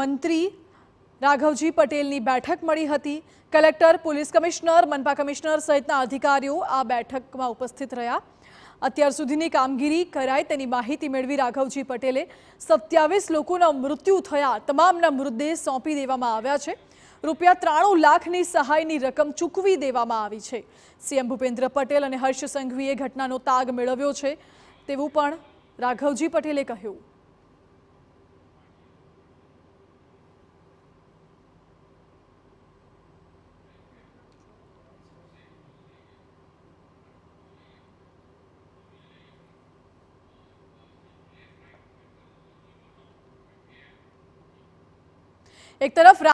મંત્રી રાઘવજી પટેલની બેઠક મળી હતી કલેક્ટર પોલીસ કમિશનર મનપા કમિશનર સહિતના અધિકારીઓ આ બેઠકમાં ઉપસ્થિત રહ્યા અત્યાર સુધીની કામગીરી કરાય તેની માહિતી મેળવી રાઘવજી પટેલે સત્યાવીસ લોકોના મૃત્યુ થયા તમામના મૃતદેહ સોંપી દેવામાં આવ્યા છે રૂપિયા ત્રાણું લાખની સહાયની રકમ ચૂકવી દેવામાં આવી છે સીએમ ભૂપેન્દ્ર પટેલ અને હર્ષ સંઘવીએ ઘટનાનો તાગ મેળવ્યો છે તેવું પણ રાઘવજી પટેલે કહ્યું एक तरफ